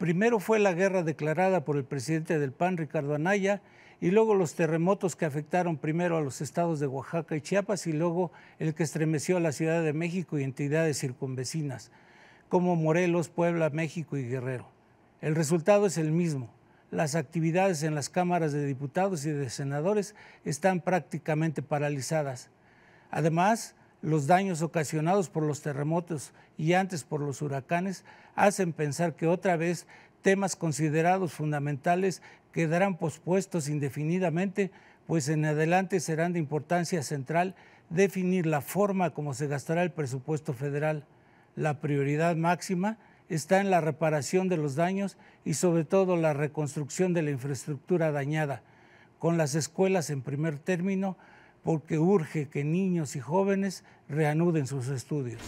Primero fue la guerra declarada por el presidente del PAN, Ricardo Anaya, y luego los terremotos que afectaron primero a los estados de Oaxaca y Chiapas y luego el que estremeció a la Ciudad de México y entidades circunvecinas, como Morelos, Puebla, México y Guerrero. El resultado es el mismo. Las actividades en las cámaras de diputados y de senadores están prácticamente paralizadas. Además, los daños ocasionados por los terremotos y antes por los huracanes hacen pensar que otra vez temas considerados fundamentales quedarán pospuestos indefinidamente, pues en adelante serán de importancia central definir la forma como se gastará el presupuesto federal. La prioridad máxima está en la reparación de los daños y sobre todo la reconstrucción de la infraestructura dañada, con las escuelas en primer término, porque urge que niños y jóvenes reanuden sus estudios.